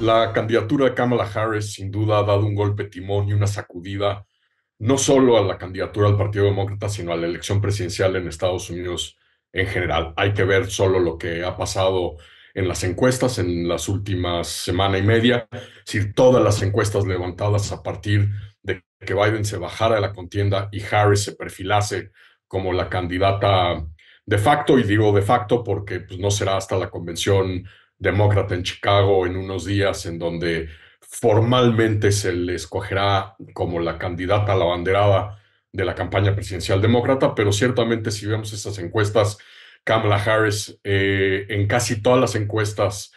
La candidatura de Kamala Harris sin duda ha dado un golpe timón y una sacudida no solo a la candidatura al Partido Demócrata, sino a la elección presidencial en Estados Unidos en general. Hay que ver solo lo que ha pasado en las encuestas en las últimas semana y media, Si todas las encuestas levantadas a partir de que Biden se bajara de la contienda y Harris se perfilase como la candidata de facto, y digo de facto porque pues, no será hasta la convención demócrata en Chicago en unos días en donde formalmente se le escogerá como la candidata a la banderada de la campaña presidencial demócrata, pero ciertamente si vemos esas encuestas, Kamala Harris eh, en casi todas las encuestas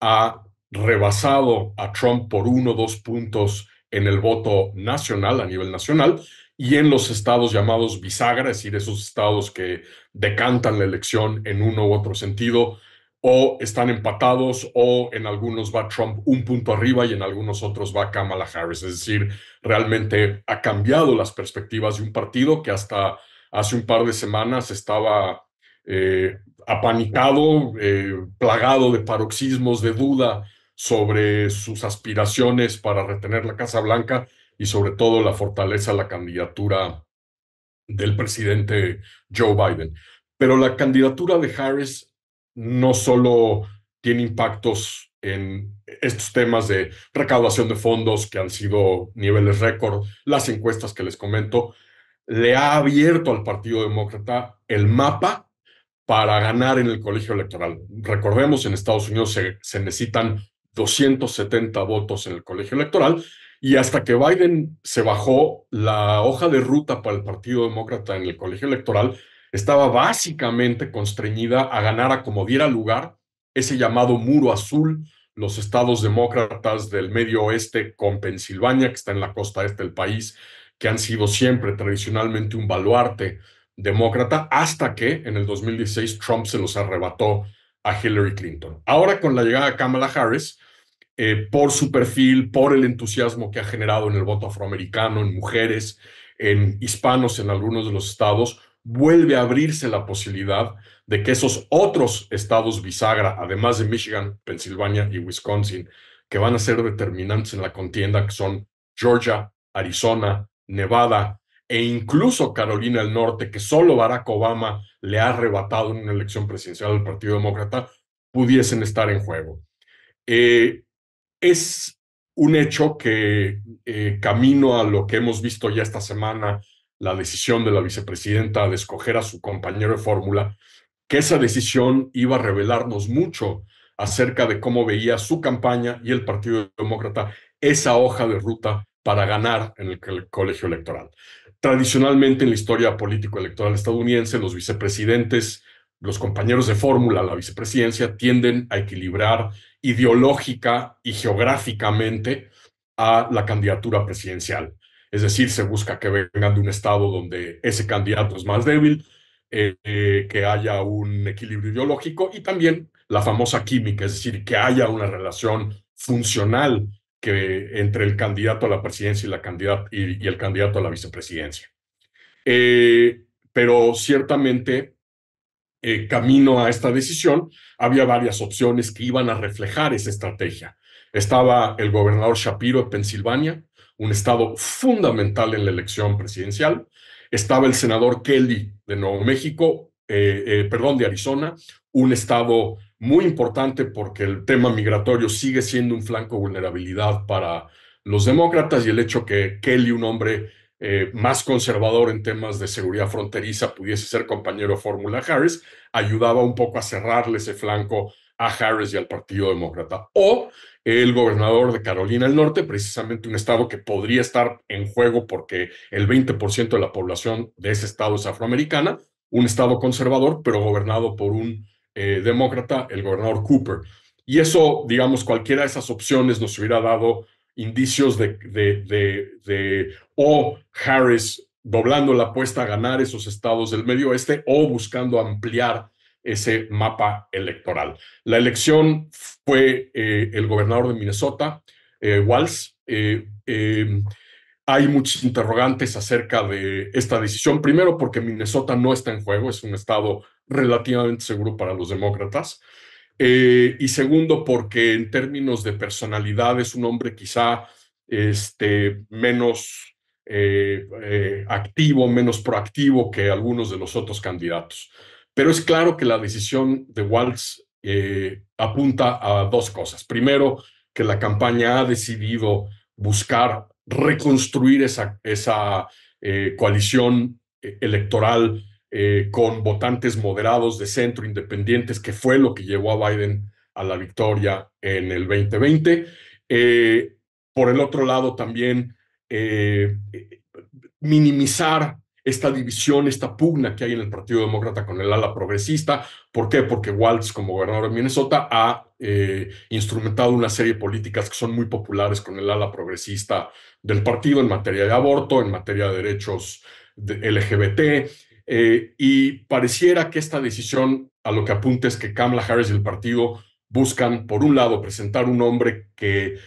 ha rebasado a Trump por uno o dos puntos en el voto nacional, a nivel nacional, y en los estados llamados bisagra, es decir, esos estados que decantan la elección en uno u otro sentido, o están empatados o en algunos va Trump un punto arriba y en algunos otros va Kamala Harris. Es decir, realmente ha cambiado las perspectivas de un partido que hasta hace un par de semanas estaba eh, apanicado, eh, plagado de paroxismos de duda sobre sus aspiraciones para retener la Casa Blanca y sobre todo la fortaleza la candidatura del presidente Joe Biden. Pero la candidatura de Harris no solo tiene impactos en estos temas de recaudación de fondos que han sido niveles récord, las encuestas que les comento, le ha abierto al Partido Demócrata el mapa para ganar en el colegio electoral. Recordemos, en Estados Unidos se, necesitan 270 votos en el colegio electoral y hasta que Biden se bajó la hoja de ruta para el Partido Demócrata en el colegio electoral, estaba básicamente constreñida a ganar a como diera lugar ese llamado muro azul, los estados demócratas del medio oeste con Pensilvania, que está en la costa este del país, que han sido siempre tradicionalmente un baluarte demócrata, hasta que en el 2016 Trump se los arrebató a Hillary Clinton. Ahora con la llegada de Kamala Harris, eh, por su perfil, por el entusiasmo que ha generado en el voto afroamericano, en mujeres, en hispanos en algunos de los estados, vuelve a abrirse la posibilidad de que esos otros estados bisagra, además de Michigan, Pensilvania y Wisconsin, que van a ser determinantes en la contienda, que son Georgia, Arizona, Nevada e incluso Carolina del Norte, que solo Barack Obama le ha arrebatado en una elección presidencial al Partido Demócrata, pudiesen estar en juego. Eh, es un hecho que eh, camino a lo que hemos visto ya esta semana la decisión de la vicepresidenta de escoger a su compañero de fórmula, que esa decisión iba a revelarnos mucho acerca de cómo veía su campaña y el Partido Demócrata esa hoja de ruta para ganar en el colegio electoral. Tradicionalmente en la historia político-electoral estadounidense, los vicepresidentes, los compañeros de fórmula, la vicepresidencia, tienden a equilibrar ideológica y geográficamente a la candidatura presidencial es decir, se busca que vengan de un estado donde ese candidato es más débil, eh, eh, que haya un equilibrio ideológico y también la famosa química, es decir, que haya una relación funcional que, entre el candidato a la presidencia y, la y, el candidato a la vicepresidencia. Eh, pero ciertamente, camino a esta decisión, había varias opciones que iban a reflejar esa estrategia. Estaba el gobernador Shapiro de Pensilvania, un estado fundamental en la elección presidencial. Estaba el senador Kelly de Nuevo México, eh, eh, perdón, de Arizona, un estado muy importante porque el tema migratorio sigue siendo un flanco de vulnerabilidad para los demócratas y el hecho que Kelly, un hombre eh, más conservador en temas de seguridad fronteriza, pudiese ser compañero de Fórmula Harris, ayudaba un poco a cerrarle ese flanco a Harris y al Partido Demócrata. O el gobernador de Carolina del Norte, precisamente un estado que podría estar en juego porque el 20% de la población de ese estado es afroamericana, un estado conservador, pero gobernado por un eh, demócrata, el gobernador Cooper. Y eso, digamos, cualquiera de esas opciones nos hubiera dado indicios de, de, de, de o Harris doblando la apuesta a ganar esos estados del medio oeste o buscando ampliar ese mapa electoral. La elección fue eh, el gobernador de Minnesota, eh, eh, eh, hay muchos interrogantes acerca de esta decisión. Primero, porque Minnesota no está en juego, es un estado relativamente seguro para los demócratas. y segundo, porque en términos de personalidad es un hombre quizá este, menos activo, menos proactivo que algunos de los otros candidatos. Pero es claro que la decisión de Waltz eh, apunta a dos cosas. Primero, que la campaña ha decidido buscar reconstruir esa, eh, coalición eh, electoral con votantes moderados de centro independientes, que fue lo que llevó a Biden a la victoria en el 2020. por el otro lado, también minimizar esta división, esta pugna que hay en el Partido Demócrata con el ala progresista. ¿Por qué? Porque Waltz, como gobernador de Minnesota, ha eh, instrumentado una serie de políticas que son muy populares con el ala progresista del partido en materia de aborto, en materia de derechos LGBT. Eh, y pareciera que esta decisión a lo que apunta es que Kamala Harris y el partido buscan, por un lado, presentar un hombre que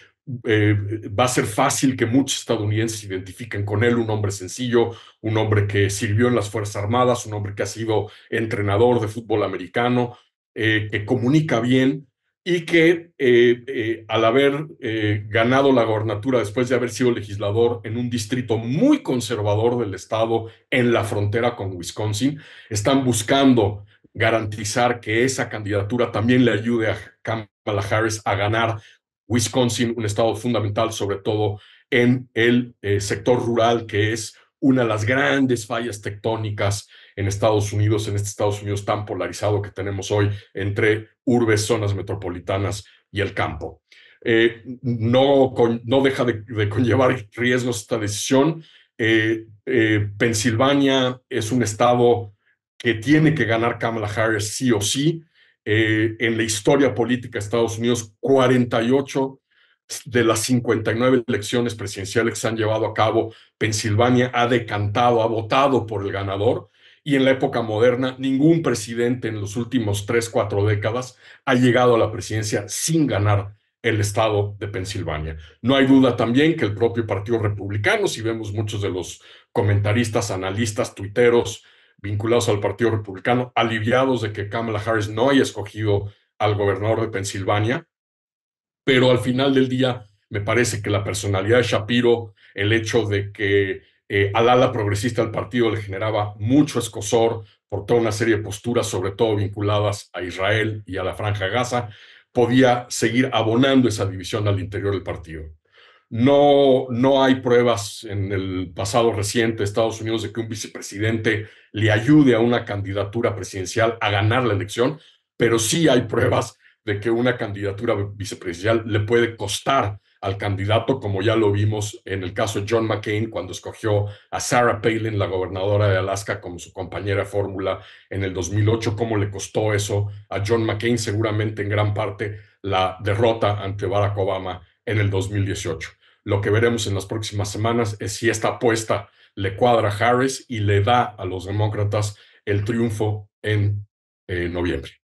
eh, va a ser fácil que muchos estadounidenses identifiquen con él, un hombre sencillo, un hombre que sirvió en las Fuerzas Armadas, un hombre que ha sido entrenador de fútbol americano, eh, que comunica bien y que eh, al haber ganado la gobernatura después de haber sido legislador en un distrito muy conservador del estado en la frontera con Wisconsin, están buscando garantizar que esa candidatura también le ayude a Kamala Harris a ganar Wisconsin, un estado fundamental, sobre todo en el eh, sector rural, que es una de las grandes fallas tectónicas en Estados Unidos, en este Estados Unidos tan polarizado que tenemos hoy entre urbes, zonas metropolitanas y el campo. Eh, no, deja de, conllevar riesgos esta decisión. Eh, Pensilvania es un estado que tiene que ganar Kamala Harris sí o sí. Eh, en la historia política de Estados Unidos, 48 de las 59 elecciones presidenciales que se han llevado a cabo, Pensilvania ha decantado, ha votado por el ganador. Y en la época moderna, ningún presidente en los últimos tres, cuatro décadas ha llegado a la presidencia sin ganar el estado de Pensilvania. No hay duda también que el propio Partido Republicano, si vemos muchos de los comentaristas, analistas, tuiteros vinculados al Partido Republicano, aliviados de que Kamala Harris no haya escogido al gobernador de Pensilvania, pero al final del día me parece que la personalidad de Shapiro, el hecho de que eh, al ala progresista del partido le generaba mucho escosor por toda una serie de posturas, sobre todo vinculadas a Israel y a la Franja Gaza, podía seguir abonando esa división al interior del partido. No, no hay pruebas en el pasado reciente de Estados Unidos de que un vicepresidente le ayude a una candidatura presidencial a ganar la elección, pero sí hay pruebas de que una candidatura vicepresidencial le puede costar al candidato, como ya lo vimos en el caso de John McCain cuando escogió a Sarah Palin, la gobernadora de Alaska, como su compañera fórmula en el 2008, cómo le costó eso a John McCain, seguramente en gran parte la derrota ante Barack Obama en el 2018. Lo que veremos en las próximas semanas es si esta apuesta le cuadra a Harris y le da a los demócratas el triunfo en eh, noviembre.